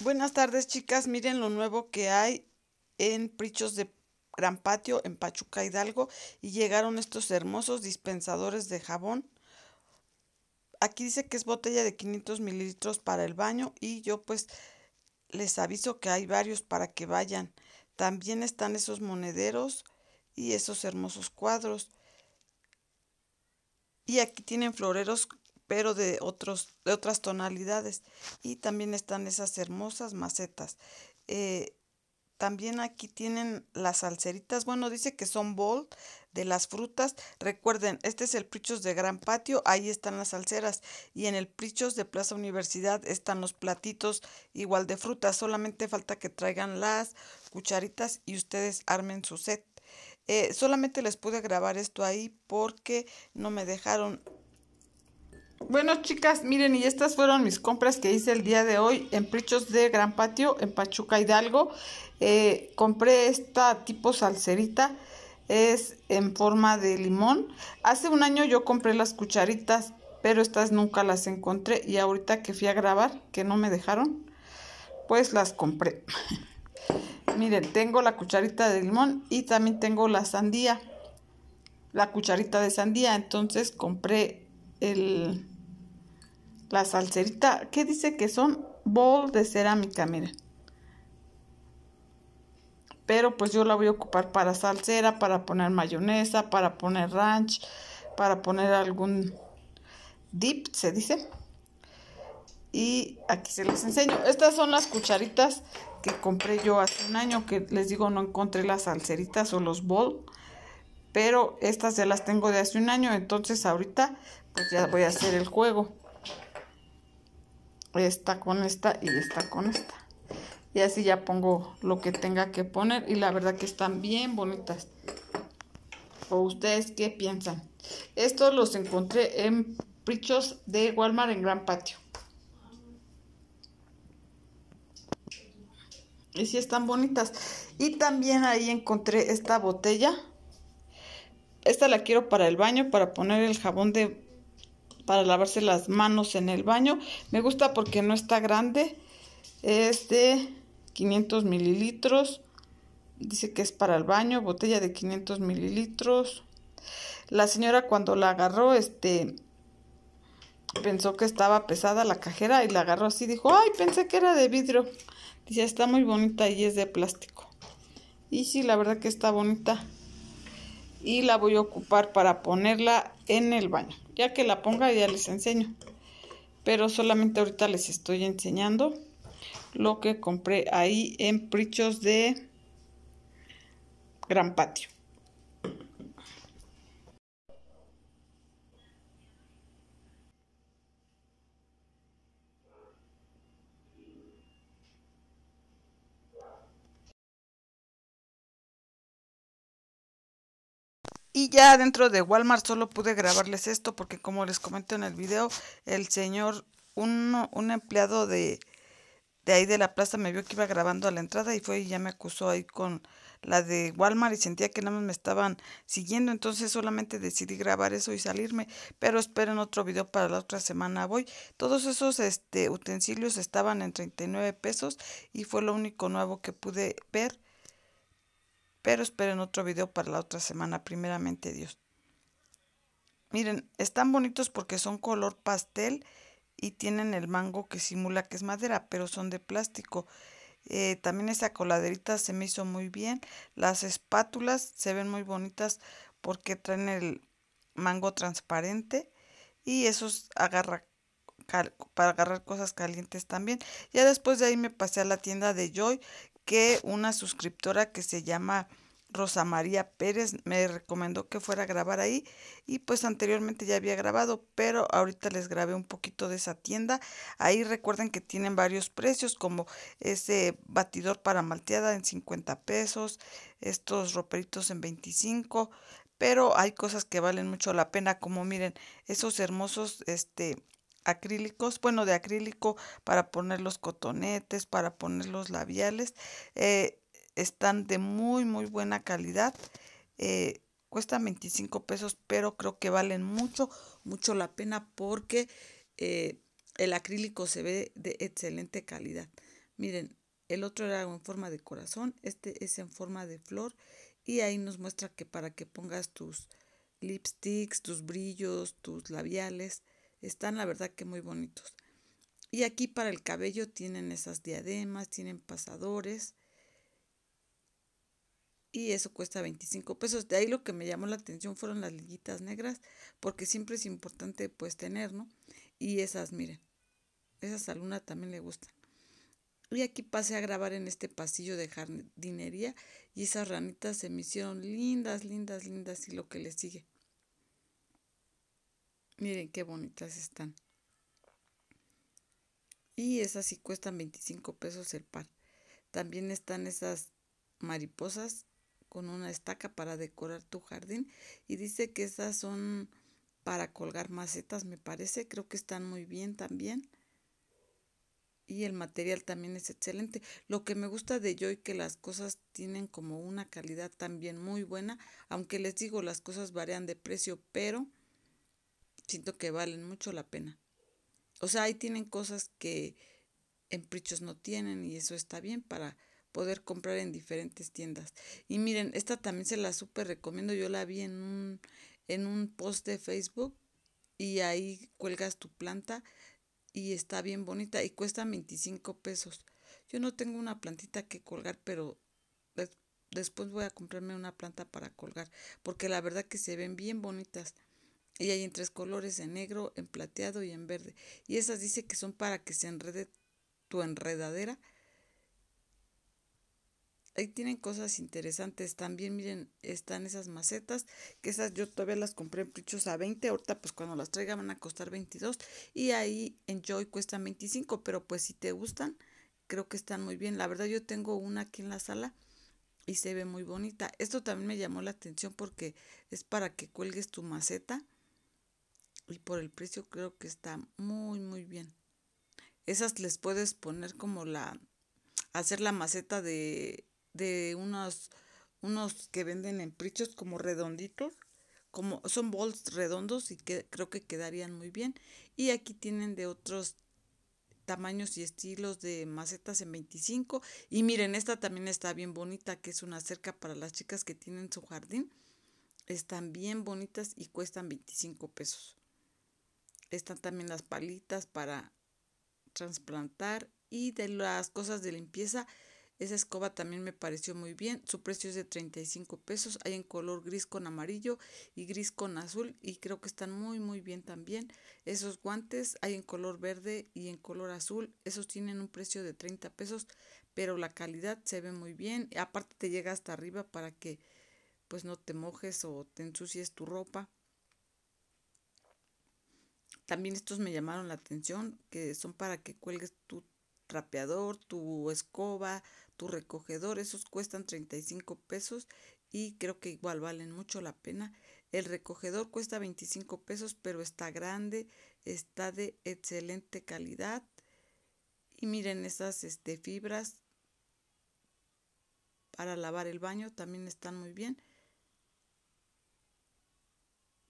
Buenas tardes, chicas. Miren lo nuevo que hay en Prichos de Gran Patio en Pachuca Hidalgo y llegaron estos hermosos dispensadores de jabón. Aquí dice que es botella de 500 mililitros para el baño y yo pues les aviso que hay varios para que vayan. También están esos monederos y esos hermosos cuadros. Y aquí tienen floreros pero de, otros, de otras tonalidades. Y también están esas hermosas macetas. Eh, también aquí tienen las salseritas Bueno, dice que son bold de las frutas. Recuerden, este es el Prichos de Gran Patio. Ahí están las salseras Y en el Prichos de Plaza Universidad están los platitos igual de frutas. Solamente falta que traigan las cucharitas y ustedes armen su set. Eh, solamente les pude grabar esto ahí porque no me dejaron bueno, chicas, miren, y estas fueron mis compras que hice el día de hoy en Prichos de Gran Patio, en Pachuca Hidalgo. Eh, compré esta tipo salserita, es en forma de limón. Hace un año yo compré las cucharitas, pero estas nunca las encontré. Y ahorita que fui a grabar, que no me dejaron, pues las compré. miren, tengo la cucharita de limón y también tengo la sandía, la cucharita de sandía. Entonces compré el la salserita, que dice que son bowl de cerámica, miren. Pero pues yo la voy a ocupar para salsera, para poner mayonesa, para poner ranch, para poner algún dip, se dice. Y aquí se las enseño. Estas son las cucharitas que compré yo hace un año, que les digo no encontré las salseritas o los bowl. Pero estas ya las tengo de hace un año, entonces ahorita pues ya voy a hacer el juego esta con esta y esta con esta. Y así ya pongo lo que tenga que poner. Y la verdad que están bien bonitas. ¿O ustedes qué piensan? Estos los encontré en Prichos de Walmart en Gran Patio. Y sí están bonitas. Y también ahí encontré esta botella. Esta la quiero para el baño, para poner el jabón de para lavarse las manos en el baño. Me gusta porque no está grande. Es de 500 mililitros. Dice que es para el baño, botella de 500 mililitros. La señora cuando la agarró, este, pensó que estaba pesada la cajera y la agarró así. Dijo, ay, pensé que era de vidrio. Dice, está muy bonita y es de plástico. Y sí, la verdad que está bonita. Y la voy a ocupar para ponerla en el baño ya que la ponga ya les enseño pero solamente ahorita les estoy enseñando lo que compré ahí en prichos de gran patio Y ya dentro de Walmart solo pude grabarles esto porque como les comento en el video, el señor, un, un empleado de, de ahí de la plaza me vio que iba grabando a la entrada y fue y ya me acusó ahí con la de Walmart y sentía que nada más me estaban siguiendo, entonces solamente decidí grabar eso y salirme, pero esperen otro video para la otra semana voy. Todos esos este utensilios estaban en 39 pesos y fue lo único nuevo que pude ver pero esperen otro video para la otra semana, primeramente Dios. Miren, están bonitos porque son color pastel y tienen el mango que simula que es madera, pero son de plástico. Eh, también esa coladerita se me hizo muy bien. Las espátulas se ven muy bonitas porque traen el mango transparente y eso agarra para agarrar cosas calientes también. Ya después de ahí me pasé a la tienda de Joy que una suscriptora que se llama Rosa María Pérez me recomendó que fuera a grabar ahí y pues anteriormente ya había grabado, pero ahorita les grabé un poquito de esa tienda. Ahí recuerden que tienen varios precios como ese batidor para malteada en 50 pesos, estos roperitos en 25, pero hay cosas que valen mucho la pena, como miren, esos hermosos este acrílicos, bueno, de acrílico para poner los cotonetes, para poner los labiales. Eh, están de muy, muy buena calidad. cuesta eh, cuestan 25 pesos, pero creo que valen mucho, mucho la pena porque eh, el acrílico se ve de excelente calidad. Miren, el otro era en forma de corazón, este es en forma de flor y ahí nos muestra que para que pongas tus lipsticks, tus brillos, tus labiales, están la verdad que muy bonitos. Y aquí para el cabello tienen esas diademas, tienen pasadores. Y eso cuesta 25 pesos. De ahí lo que me llamó la atención fueron las liguitas negras, porque siempre es importante pues tener, ¿no? Y esas, miren, esas a Luna también le gustan. Y aquí pasé a grabar en este pasillo de jardinería y esas ranitas se me hicieron lindas, lindas, lindas y lo que les sigue. Miren qué bonitas están. Y esas sí cuestan 25 pesos el par. También están esas mariposas con una estaca para decorar tu jardín. Y dice que esas son para colgar macetas, me parece. Creo que están muy bien también. Y el material también es excelente. Lo que me gusta de Joy que las cosas tienen como una calidad también muy buena. Aunque les digo, las cosas varían de precio, pero siento que valen mucho la pena. O sea, ahí tienen cosas que en Prichos no tienen y eso está bien para poder comprar en diferentes tiendas. Y miren, esta también se la súper recomiendo. Yo la vi en un, en un post de Facebook y ahí cuelgas tu planta y está bien bonita y cuesta 25 pesos. Yo no tengo una plantita que colgar, pero después voy a comprarme una planta para colgar porque la verdad que se ven bien bonitas. Y hay en tres colores, en negro, en plateado y en verde. Y esas dice que son para que se enrede tu enredadera. Ahí tienen cosas interesantes también, miren, están esas macetas, que esas yo todavía las compré en Prichos a 20, ahorita pues cuando las traiga van a costar 22 y ahí en Joy cuestan 25, pero pues si te gustan, creo que están muy bien. La verdad yo tengo una aquí en la sala y se ve muy bonita. Esto también me llamó la atención porque es para que cuelgues tu maceta y por el precio creo que está muy muy bien. Esas les puedes poner como la hacer la maceta de de unos unos que venden en prichos como redonditos, como son bols redondos y creo que quedarían muy bien. Y aquí tienen de otros tamaños y estilos de macetas en 25 y miren esta también está bien bonita que es una cerca para las chicas que tienen su jardín están bien bonitas y cuestan 25 pesos están también las palitas para trasplantar y de las cosas de limpieza. Esa escoba también me pareció muy bien. Su precio es de 35 pesos. Hay en color gris con amarillo y gris con azul. Y creo que están muy, muy bien también. Esos guantes hay en color verde y en color azul. Esos tienen un precio de 30 pesos. Pero la calidad se ve muy bien. Aparte te llega hasta arriba para que pues no te mojes o te ensucies tu ropa. También estos me llamaron la atención, que son para que cuelgues tu trapeador, tu escoba, tu recogedor. Esos cuestan 35 pesos y creo que igual valen mucho la pena. El recogedor cuesta 25 pesos, pero está grande, está de excelente calidad. Y miren esas este, fibras para lavar el baño, también están muy bien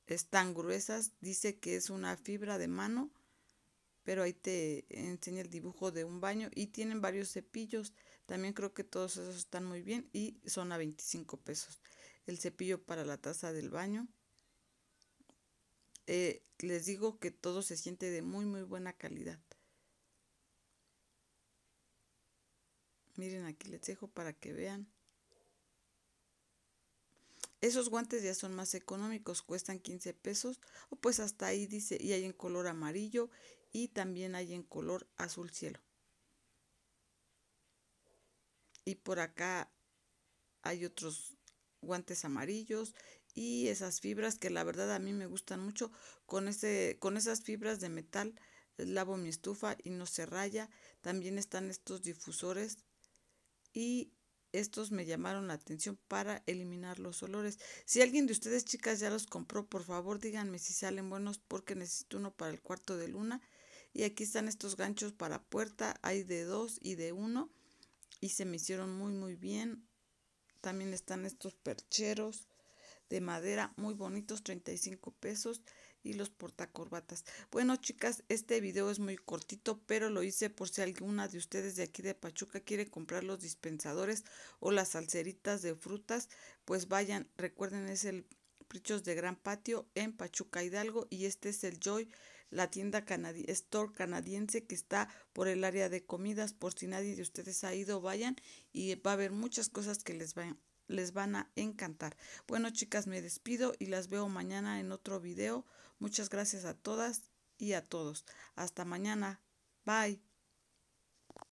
están gruesas, dice que es una fibra de mano, pero ahí te enseña el dibujo de un baño y tienen varios cepillos. También creo que todos esos están muy bien y son a 25 pesos. El cepillo para la taza del baño. Eh, les digo que todo se siente de muy muy buena calidad. Miren aquí les dejo para que vean. Esos guantes ya son más económicos, cuestan 15 pesos o pues hasta ahí dice y hay en color amarillo y también hay en color azul cielo. Y por acá hay otros guantes amarillos y esas fibras que la verdad a mí me gustan mucho. Con, con esas fibras de metal eh, lavo mi estufa y no se raya. También están estos difusores y estos me llamaron la atención para eliminar los olores. Si alguien de ustedes, chicas, ya los compró, por favor díganme si salen buenos porque necesito uno para el cuarto de luna. Y aquí están estos ganchos para puerta, hay de dos y de uno. Y se me hicieron muy, muy bien. También están estos percheros de madera muy bonitos, 35 pesos y los portacorbatas. Bueno, chicas, este video es muy cortito, pero lo hice por si alguna de ustedes de aquí de Pachuca quiere comprar los dispensadores o las salseritas de frutas, pues vayan, recuerden es el Prichos de Gran Patio en Pachuca Hidalgo y este es el Joy, la tienda store canadiense que está por el área de comidas, por si nadie de ustedes ha ido, vayan y va a haber muchas cosas que les les van a encantar. Bueno chicas, me despido y las veo mañana en otro video. Muchas gracias a todas y a todos. Hasta mañana. Bye.